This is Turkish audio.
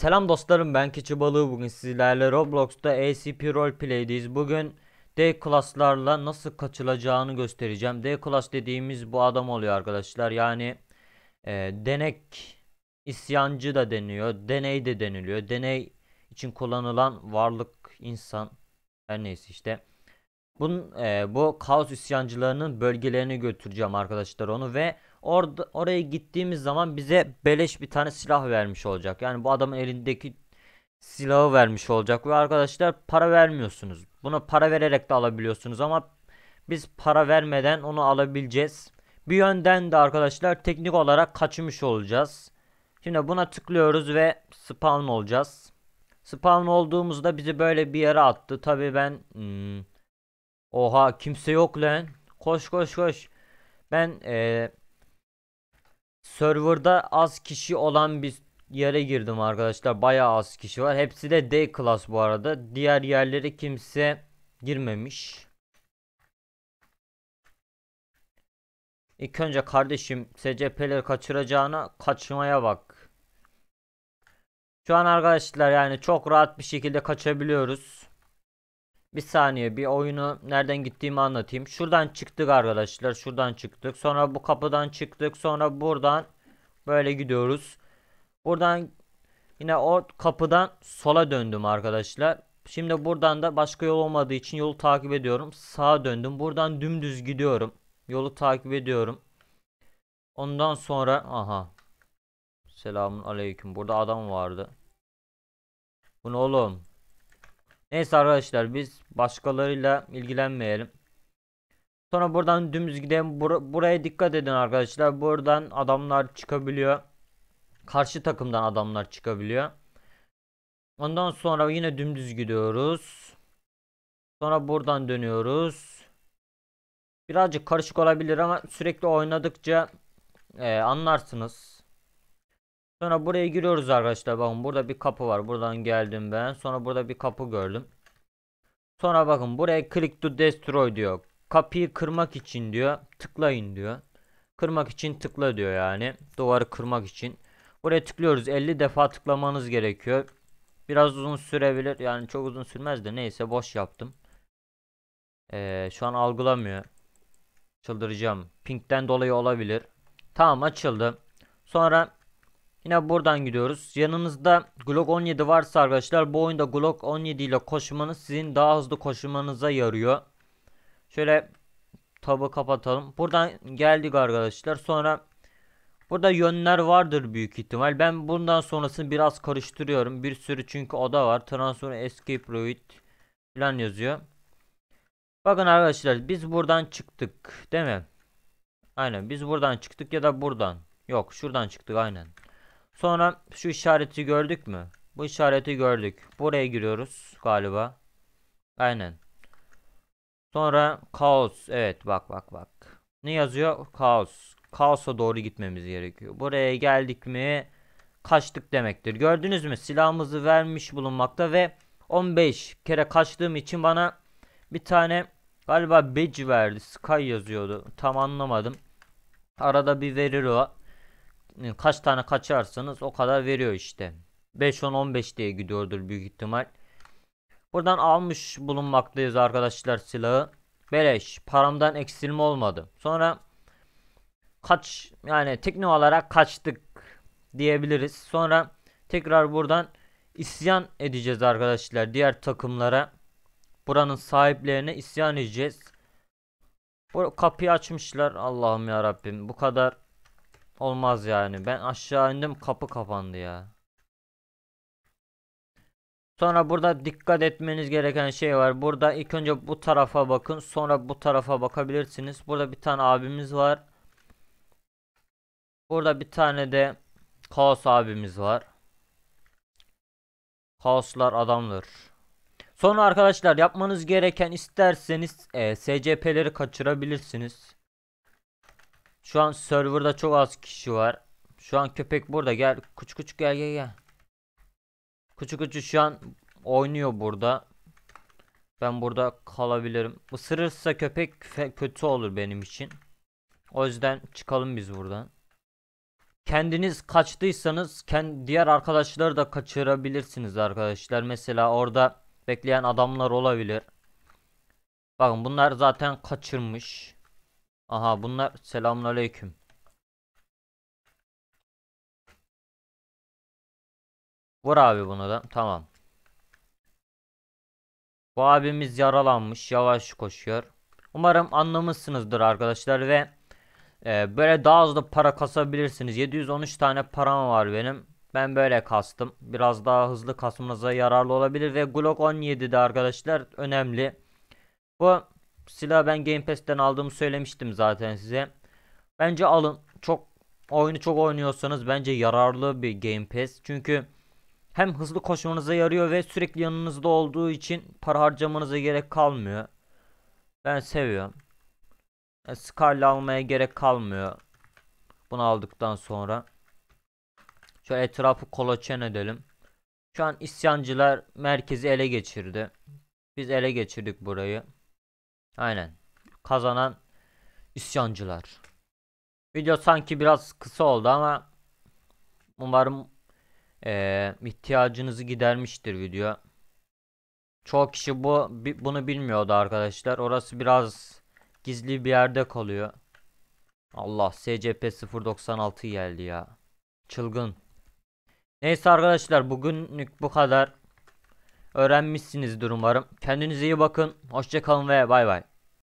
Selam dostlarım ben Keçi Balığı bugün sizlerle Roblox'ta ACP Roleplay'deyiz. Bugün D class'larla nasıl kaçılacağını göstereceğim. D class dediğimiz bu adam oluyor arkadaşlar. Yani e, denek isyancı da deniyor. Deney de deniliyor. Deney için kullanılan varlık insan her neyse işte. Bunun, e, bu kaos isyancılarının bölgelerini götüreceğim arkadaşlar onu ve orada oraya gittiğimiz zaman bize beleş bir tane silah vermiş olacak. Yani bu adamın elindeki silahı vermiş olacak ve arkadaşlar para vermiyorsunuz. buna para vererek de alabiliyorsunuz ama biz para vermeden onu alabileceğiz. Bir yönden de arkadaşlar teknik olarak kaçmış olacağız. Şimdi buna tıklıyoruz ve spawn olacağız. Spawn olduğumuzda bizi böyle bir yere attı. Tabi ben hmm, Oha kimse yok lan. Koş koş koş. Ben ee, serverda az kişi olan bir yere girdim arkadaşlar. baya az kişi var. Hepsi de D class bu arada. Diğer yerlere kimse girmemiş. İlk önce kardeşim SCP'leri kaçıracağına kaçmaya bak. Şu an arkadaşlar yani çok rahat bir şekilde kaçabiliyoruz. Bir saniye bir oyunu nereden gittiğimi anlatayım. Şuradan çıktık arkadaşlar. Şuradan çıktık. Sonra bu kapıdan çıktık. Sonra buradan böyle gidiyoruz. Buradan yine o kapıdan sola döndüm arkadaşlar. Şimdi buradan da başka yol olmadığı için yolu takip ediyorum. Sağa döndüm. Buradan dümdüz gidiyorum. Yolu takip ediyorum. Ondan sonra aha. Selamun aleyküm. Burada adam vardı. Bu ne oğlum? Neyse arkadaşlar biz başkalarıyla ilgilenmeyelim. Sonra buradan dümdüz gidelim. Bur buraya dikkat edin arkadaşlar. Buradan adamlar çıkabiliyor. Karşı takımdan adamlar çıkabiliyor. Ondan sonra yine dümdüz gidiyoruz. Sonra buradan dönüyoruz. Birazcık karışık olabilir ama sürekli oynadıkça e, anlarsınız. Sonra buraya giriyoruz arkadaşlar. Bakın burada bir kapı var. Buradan geldim ben. Sonra burada bir kapı gördüm. Sonra bakın buraya click to destroy diyor. Kapıyı kırmak için diyor. Tıklayın diyor. Kırmak için tıkla diyor yani. Duvarı kırmak için. Buraya tıklıyoruz. 50 defa tıklamanız gerekiyor. Biraz uzun sürebilir. Yani çok uzun sürmez de neyse boş yaptım. Ee, şu an algılamıyor. Çıldıracağım. Pinkten dolayı olabilir. Tamam açıldı. Sonra Yine buradan gidiyoruz. Yanınızda Glock 17 varsa arkadaşlar bu oyunda Glock 17 ile koşmanız sizin daha hızlı koşmanıza yarıyor. Şöyle tabı kapatalım. Buradan geldik arkadaşlar. Sonra burada yönler vardır büyük ihtimal. Ben bundan sonrasını biraz karıştırıyorum. Bir sürü çünkü oda var. Transfer Escape Route falan yazıyor. Bakın arkadaşlar biz buradan çıktık değil mi? Aynen biz buradan çıktık ya da buradan. Yok şuradan çıktık aynen. Sonra şu işareti gördük mü? Bu işareti gördük. Buraya giriyoruz galiba. Aynen. Sonra kaos. Evet bak bak bak. Ne yazıyor? Kaos. Kaosa doğru gitmemiz gerekiyor. Buraya geldik mi kaçtık demektir. Gördünüz mü? Silahımızı vermiş bulunmakta ve 15 kere kaçtığım için bana bir tane galiba badge verdi. Sky yazıyordu. Tam anlamadım. Arada bir verir o kaç tane kaçarsanız o kadar veriyor işte. 5-10-15 diye gidiyordur büyük ihtimal. Buradan almış bulunmaktayız arkadaşlar silahı. Beleş paramdan eksilme olmadı. Sonra kaç yani tekne olarak kaçtık diyebiliriz. Sonra tekrar buradan isyan edeceğiz arkadaşlar diğer takımlara. Buranın sahiplerine isyan edeceğiz. Bu kapıyı açmışlar Allah'ım ya Rabbim. Bu kadar Olmaz yani. Ben aşağı indim kapı kapandı ya. Sonra burada dikkat etmeniz gereken şey var. Burada ilk önce bu tarafa bakın. Sonra bu tarafa bakabilirsiniz. Burada bir tane abimiz var. Burada bir tane de Kaos abimiz var. Kaoslar adamdır. Sonra arkadaşlar yapmanız gereken isterseniz e, SCP'leri kaçırabilirsiniz. Şu an serverda çok az kişi var. Şu an köpek burada gel. Kuçu kuçu gel gel gel. Kuçu kuçu şu an oynuyor burada. Ben burada kalabilirim. Isırırsa köpek kötü olur benim için. O yüzden çıkalım biz buradan. Kendiniz kaçtıysanız kend diğer arkadaşları da kaçırabilirsiniz arkadaşlar. Mesela orada bekleyen adamlar olabilir. Bakın bunlar zaten kaçırmış. Aha bunlar selamünaleyküm. Vur abi bunu da. Tamam. Bu abimiz yaralanmış. Yavaş koşuyor. Umarım anlamışsınızdır arkadaşlar ve e, böyle daha hızlı para kasabilirsiniz. 713 tane param var benim. Ben böyle kastım. Biraz daha hızlı kasmanıza yararlı olabilir ve Glock 17'de arkadaşlar önemli. Bu Silahı ben Game Pass'ten aldığımı söylemiştim zaten size. Bence alın. Çok oyunu çok oynuyorsanız bence yararlı bir Game Pass. Çünkü hem hızlı koşmanıza yarıyor ve sürekli yanınızda olduğu için para harcamanıza gerek kalmıyor. Ben seviyorum. Yani e, almaya gerek kalmıyor. Bunu aldıktan sonra. Şöyle etrafı kolaçan edelim. Şu an isyancılar merkezi ele geçirdi. Biz ele geçirdik burayı. Aynen. Kazanan isyancılar. Video sanki biraz kısa oldu ama umarım e, ihtiyacınızı gidermiştir video. Çok kişi bu bunu bilmiyordu arkadaşlar. Orası biraz gizli bir yerde kalıyor. Allah SCP 096 geldi ya. Çılgın. Neyse arkadaşlar bugünlük bu kadar. Öğrenmişsinizdir umarım. Kendinize iyi bakın. Hoşçakalın ve bay bay.